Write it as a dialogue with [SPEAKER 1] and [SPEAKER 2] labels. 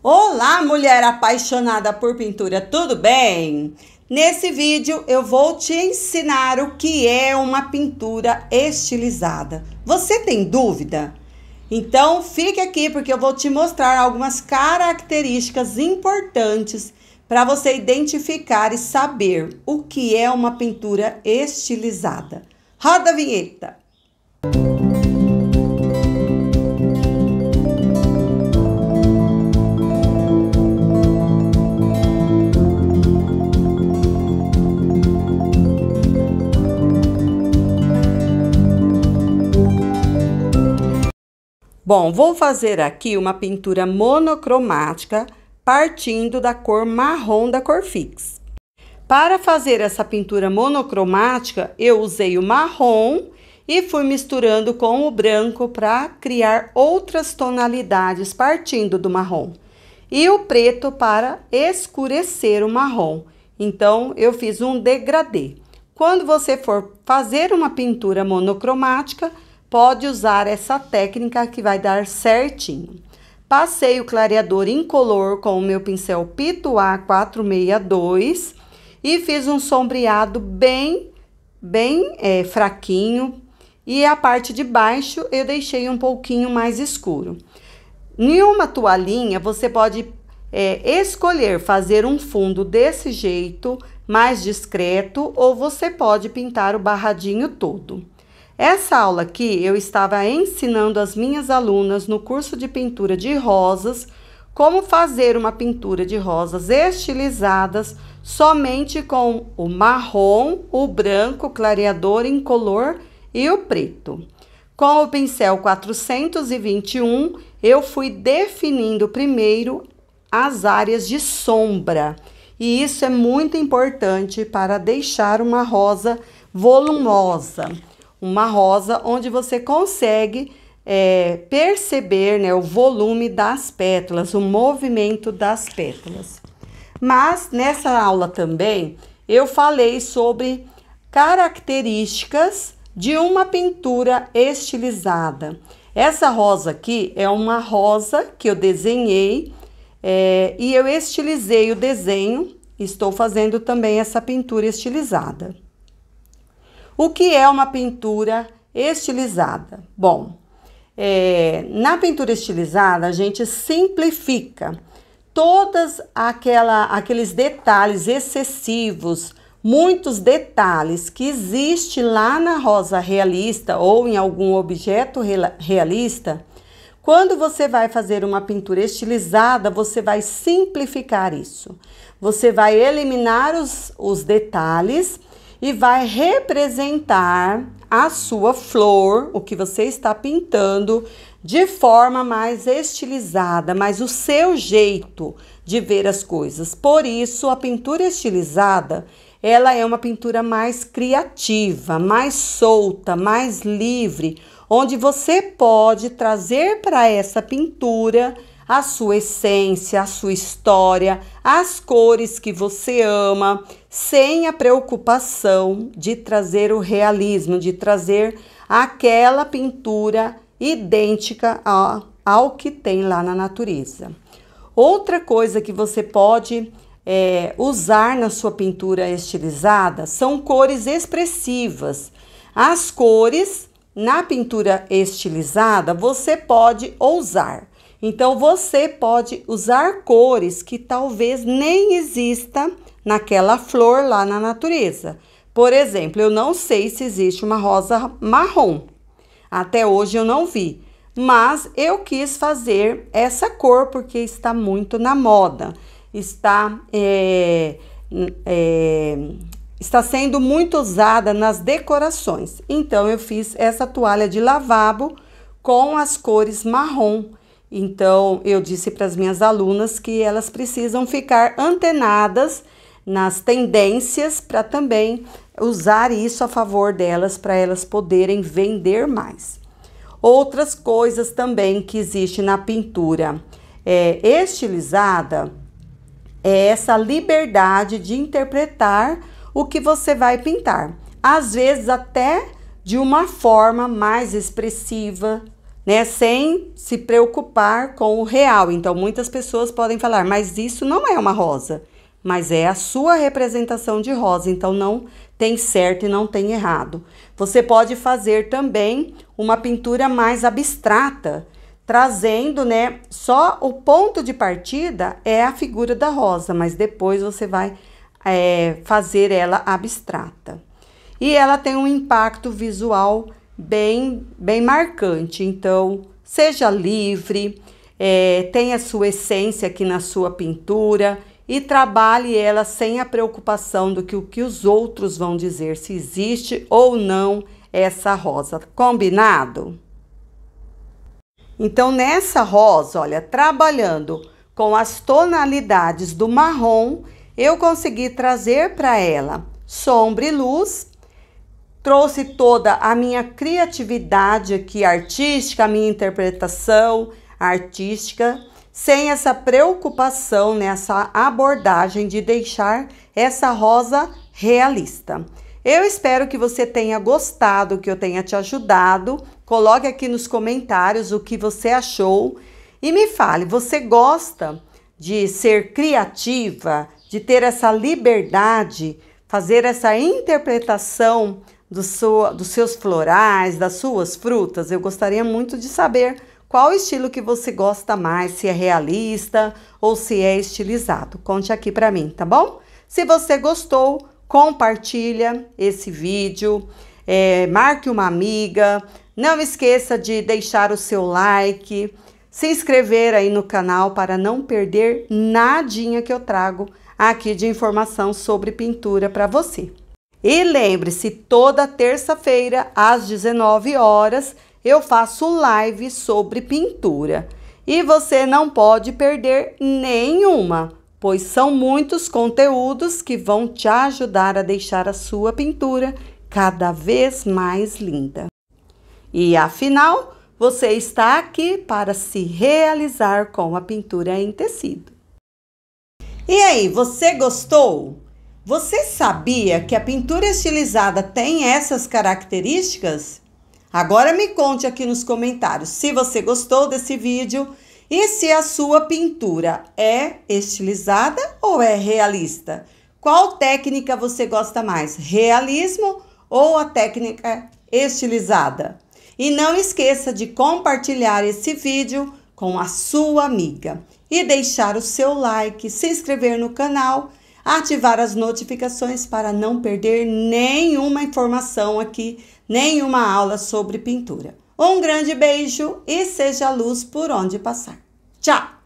[SPEAKER 1] Olá, mulher apaixonada por pintura, tudo bem? Nesse vídeo eu vou te ensinar o que é uma pintura estilizada. Você tem dúvida? Então fique aqui porque eu vou te mostrar algumas características importantes para você identificar e saber o que é uma pintura estilizada. Roda a vinheta! Bom, vou fazer aqui uma pintura monocromática partindo da cor marrom da cor fix. Para fazer essa pintura monocromática, eu usei o marrom e fui misturando com o branco para criar outras tonalidades partindo do marrom. E o preto para escurecer o marrom. Então, eu fiz um degradê. Quando você for fazer uma pintura monocromática, pode usar essa técnica que vai dar certinho. Passei o clareador incolor com o meu pincel Pito A462 e fiz um sombreado bem, bem é, fraquinho. E a parte de baixo eu deixei um pouquinho mais escuro. Em uma toalhinha, você pode é, escolher fazer um fundo desse jeito, mais discreto, ou você pode pintar o barradinho todo. Essa aula aqui eu estava ensinando as minhas alunas no curso de pintura de rosas como fazer uma pintura de rosas estilizadas somente com o marrom, o branco clareador incolor e o preto. Com o pincel 421, eu fui definindo primeiro as áreas de sombra. E isso é muito importante para deixar uma rosa volumosa uma rosa onde você consegue é, perceber né, o volume das pétalas, o movimento das pétalas. Mas nessa aula também eu falei sobre características de uma pintura estilizada. Essa rosa aqui é uma rosa que eu desenhei é, e eu estilizei o desenho. Estou fazendo também essa pintura estilizada. O que é uma pintura estilizada? Bom, é, na pintura estilizada a gente simplifica todas aquela, aqueles detalhes excessivos, muitos detalhes que existe lá na rosa realista ou em algum objeto realista. Quando você vai fazer uma pintura estilizada, você vai simplificar isso. Você vai eliminar os, os detalhes e vai representar a sua flor, o que você está pintando, de forma mais estilizada, mas o seu jeito de ver as coisas. Por isso, a pintura estilizada, ela é uma pintura mais criativa, mais solta, mais livre, onde você pode trazer para essa pintura a sua essência, a sua história, as cores que você ama, sem a preocupação de trazer o realismo, de trazer aquela pintura idêntica a, ao que tem lá na natureza. Outra coisa que você pode é, usar na sua pintura estilizada são cores expressivas. As cores na pintura estilizada você pode ousar. Então você pode usar cores que talvez nem exista naquela flor lá na natureza. Por exemplo, eu não sei se existe uma rosa marrom. Até hoje eu não vi, mas eu quis fazer essa cor porque está muito na moda. Está é, é, está sendo muito usada nas decorações. Então eu fiz essa toalha de lavabo com as cores marrom então, eu disse para as minhas alunas que elas precisam ficar antenadas nas tendências para também usar isso a favor delas, para elas poderem vender mais. Outras coisas também que existe na pintura é, estilizada é essa liberdade de interpretar o que você vai pintar. Às vezes, até de uma forma mais expressiva, né, sem se preocupar com o real. Então, muitas pessoas podem falar, mas isso não é uma rosa, mas é a sua representação de rosa, então não tem certo e não tem errado. Você pode fazer também uma pintura mais abstrata, trazendo, né, só o ponto de partida é a figura da rosa, mas depois você vai é, fazer ela abstrata. E ela tem um impacto visual bem, bem marcante. Então, seja livre, é, tenha sua essência aqui na sua pintura e trabalhe ela sem a preocupação do que o que os outros vão dizer se existe ou não essa rosa. Combinado? Então, nessa rosa, olha, trabalhando com as tonalidades do marrom, eu consegui trazer para ela sombra e luz trouxe toda a minha criatividade aqui artística, a minha interpretação artística, sem essa preocupação nessa né, abordagem de deixar essa rosa realista. Eu espero que você tenha gostado, que eu tenha te ajudado. Coloque aqui nos comentários o que você achou e me fale, você gosta de ser criativa, de ter essa liberdade, fazer essa interpretação do seu, dos seus florais, das suas frutas. Eu gostaria muito de saber qual estilo que você gosta mais, se é realista ou se é estilizado. Conte aqui para mim, tá bom? Se você gostou, compartilha esse vídeo, é, marque uma amiga, não esqueça de deixar o seu like, se inscrever aí no canal para não perder nadinha que eu trago aqui de informação sobre pintura para você. E lembre-se, toda terça-feira às 19 horas eu faço live sobre pintura e você não pode perder nenhuma, pois são muitos conteúdos que vão te ajudar a deixar a sua pintura cada vez mais linda. E afinal, você está aqui para se realizar com a pintura em tecido. E aí, você gostou? Você sabia que a pintura estilizada tem essas características? Agora me conte aqui nos comentários se você gostou desse vídeo e se a sua pintura é estilizada ou é realista. Qual técnica você gosta mais, realismo ou a técnica estilizada? E não esqueça de compartilhar esse vídeo com a sua amiga e deixar o seu like, se inscrever no canal ativar as notificações para não perder nenhuma informação aqui, nenhuma aula sobre pintura. Um grande beijo e seja luz por onde passar. Tchau!